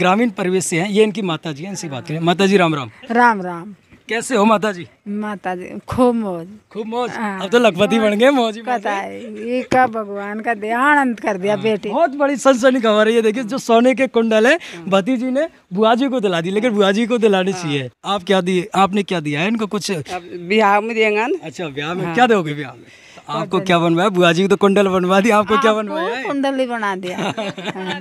ग्रामीण परिवेश से हैं ये इनकी माता जी इनसे बात करें माता जी राम राम राम राम कैसे हो माता जी माता जी खूब मौज खूब मौज हाँ। अब तो लखपति बन गए मौज पता है ये का भगवान का दिया आनंद कर दिया हाँ। बेटी बहुत बड़ी सनसनी खबर है ये देखिए जो सोने के कुंडल है भतीजी ने बुआ जी को दिला दी लेकिन बुआ जी को दिलानी हाँ। चाहिए आप क्या दिए आपने क्या दिया है इनको कुछ ब्याह में देंगे अच्छा ब्याह में क्या दोगे ब्याह में आपको क्या बनवाया बुआ जी को तो कुंडल बनवा दिया आपको क्या बनवाया कुंडल ही हाँ,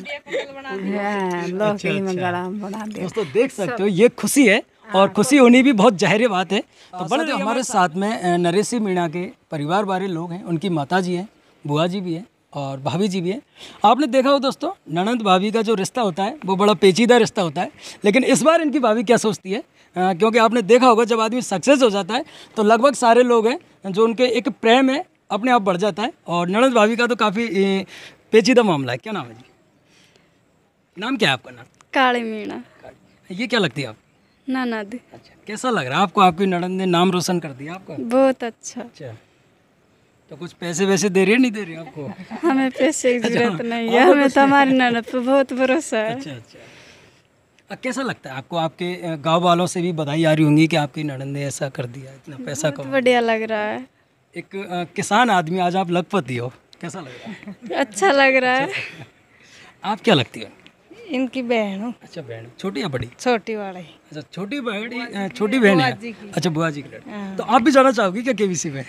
अच्छा, अच्छा। बना दिया दोस्तों देख सकते हो ये खुशी है और हाँ, खुशी होनी भी बहुत जाहिर बात है हाँ, तो बड़े हमारे साथ में नरेश मीणा के परिवार वाले लोग हैं उनकी माता जी हैं बुआ जी भी हैं और भाभी जी भी हैं आपने देखा हो दोस्तों ननंद भाभी का जो रिश्ता होता है वो बड़ा पेचीदा रिश्ता होता है लेकिन इस बार इनकी भाभी क्या सोचती है आ, क्योंकि आपने देखा होगा जब आदमी सक्सेस हो जाता है तो लगभग सारे लोग हैं जो उनके एक प्रेम है अपने आप बढ़ जाता है और नरद भाभी का तो काफ़ी पेचीदा मामला है क्या नाम है जी नाम क्या है आपका नाम काली मीणा ये क्या लगती है आप दी अच्छा कैसा लग रहा है आपको आपकी ननद ने नाम रोशन कर दिया आपका बहुत अच्छा अच्छा तो कुछ पैसे वैसे दे रही है नहीं दे रही आपको हमें पैसे की अच्छा, जरूरत नहीं है हमें तो हमारी ननद पर बहुत भरोसा है अच्छा अच्छा कैसा लगता है आपको आपके गांव वालों से भी बधाई आ रही होंगी कि आपकी ननद ने ऐसा कर दिया इतना पैसा कम बढ़िया लग रहा है एक किसान आदमी आज आप लखपति हो कैसा लग रहा है अच्छा लग रहा है आप क्या लगती हो इनकी बहन अच्छा बहन छोटी या बड़ी छोटी वाली अच्छा छोटी बहन छोटी बहन है अच्छा बुआ जी की हाँ। तो आप भी जाना चाहोगी क्या केवीसी में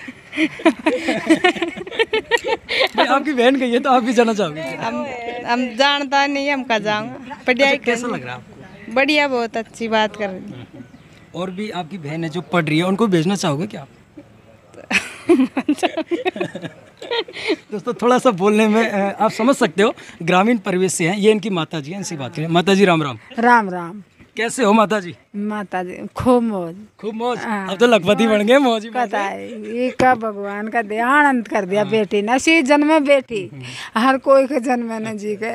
आपकी बहन गई है तो आप भी जाना चाहोगी हम हम जानता नहीं हम कहा जाऊँगा अच्छा, कैसा लग रहा है आपको बढ़िया बहुत अच्छी बात कर रही और भी आपकी बहन है जो पढ़ रही है उनको भेजना चाहोगे क्या आप दोस्तों थोड़ा सा बोलने में आप समझ सकते हो ग्रामीण परिवेश से हैं ये इनकी माता जी हैं इनसे बात करें माता जी राम राम राम राम कैसे हो माता जी माता जी खूब मौज खूब मौज हाँ। अब तो लखपति बन गए मौज पता है ये का भगवान का दे आनंद कर दिया हाँ। बेटी ने सी जन्म बेटी हम्म। हर कोई के जन्म न जी के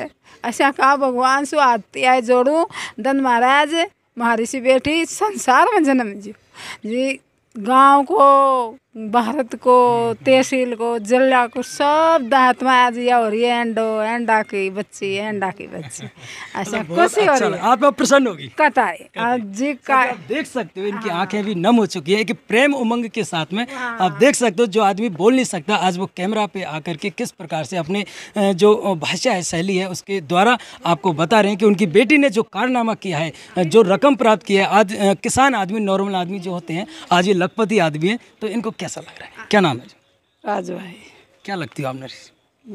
ऐसा कहा भगवान सु आती आए जोड़ू धन महाराज महारिषि बेटी संसार में जन्म जी जी गांव को भारत को तहसील को जिला को सब दात में आज ये हो रही है एंडो एंडा की बच्ची एंडा की बच्ची ऐसा अच्छा, अच्छा, खुशी हो रही है आप प्रसन्न होगी कताई जी का अच्छा, आप देख सकते हो इनकी हाँ। आंखें भी नम हो चुकी है कि प्रेम उमंग के साथ में हाँ। आप देख सकते हो जो आदमी बोल नहीं सकता आज वो कैमरा पे आकर के किस प्रकार से अपने जो भाषा है शैली है उसके द्वारा आपको बता रहे हैं कि उनकी बेटी ने जो कारनामा किया है जो रकम प्राप्त किया है आज किसान आदमी नॉर्मल आदमी जो होते हैं आज ये लखपति आदमी है तो इनको कैसा लग रहा है क्या नाम है राजू भाई क्या लगती हो आपने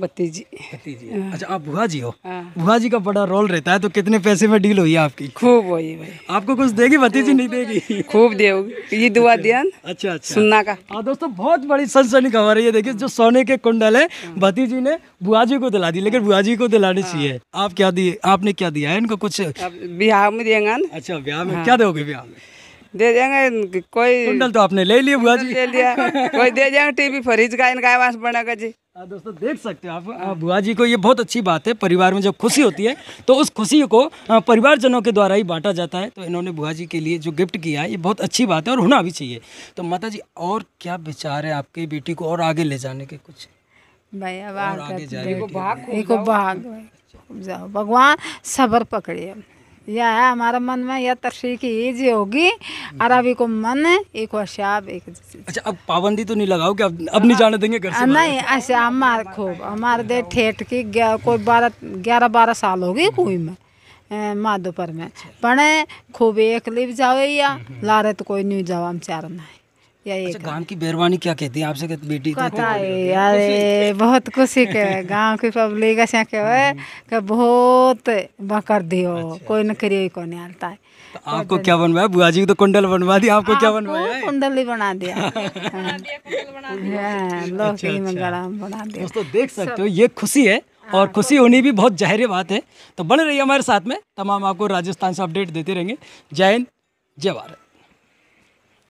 भतीजी भतीजी हाँ। अच्छा आप बुआ जी हो बुआ हाँ। जी का बड़ा रोल रहता है तो कितने पैसे में डील हुई है आपकी खूब हुई भाई आपको कुछ देगी भतीजी नहीं देगी खूब देगी ये दुआ अच्छा। दिया अच्छा अच्छा सुनना का हाँ दोस्तों बहुत बड़ी सनसनी खबर है ये देखिए जो सोने के कुंडल है हाँ। भतीजी ने बुआ जी को दिला दी लेकिन बुआ जी को दिलानी चाहिए आप क्या दिए आपने क्या दिया है इनको कुछ ब्याह में देंगे अच्छा ब्याह में क्या दोगे ब्याह में दे देंगे कोई कुंडल तो आपने ले लिए बुआ जी ले लिया कोई दे देंगे टीवी फ्रिज का इनका आवास बनेगा जी हाँ दोस्तों देख सकते हो आप बुआ जी को ये बहुत अच्छी बात है परिवार में जब खुशी होती है तो उस खुशी को हाँ, परिवारजनों के द्वारा ही बांटा जाता है तो इन्होंने बुआ जी के लिए जो गिफ्ट किया है ये बहुत अच्छी बात है और होना भी चाहिए तो माता जी और क्या विचार है आपकी बेटी को और आगे ले जाने के कुछ भाई अब भैया भाग भगवान सबर पकड़े यह है हमारे मन में यह तरसी की ईज होगी और अभी को मन एक होशियाब एक अच्छा अब पाबंदी तो नहीं लगाओ कि अब अब नहीं जाने देंगे घर से नहीं ऐसे हमारे खूब हमारे दे ठेठ की कोई बारह ग्यारह बारह साल होगी कोई में माधोपुर में अच्छा। पढ़े खूब एक लिप जाओ या लारे तो कोई नहीं जाओ हम चार नहीं अच्छा, गांव की बेरवानी क्या कहती है आपसे कहते बेटी अरे बहुत खुशी के गांव की पब्लिक ऐसे कहे हाँ। कि बहुत बकर दियो अच्छा, अच्छा कोई अच्छा। न करिए को नहीं आता है तो आपको क्या बनवाया बुआ जी तो कुंडल बनवा दिया आपको क्या बनवाया कुंडल ही बना दिया हाँ। हाँ, अच्छा, बना दिया दोस्तों देख सकते हो ये खुशी है और खुशी होनी भी बहुत जाहिर बात है तो बने रहिए हमारे साथ में तमाम आपको राजस्थान से अपडेट देते रहेंगे जय हिंद जय भारत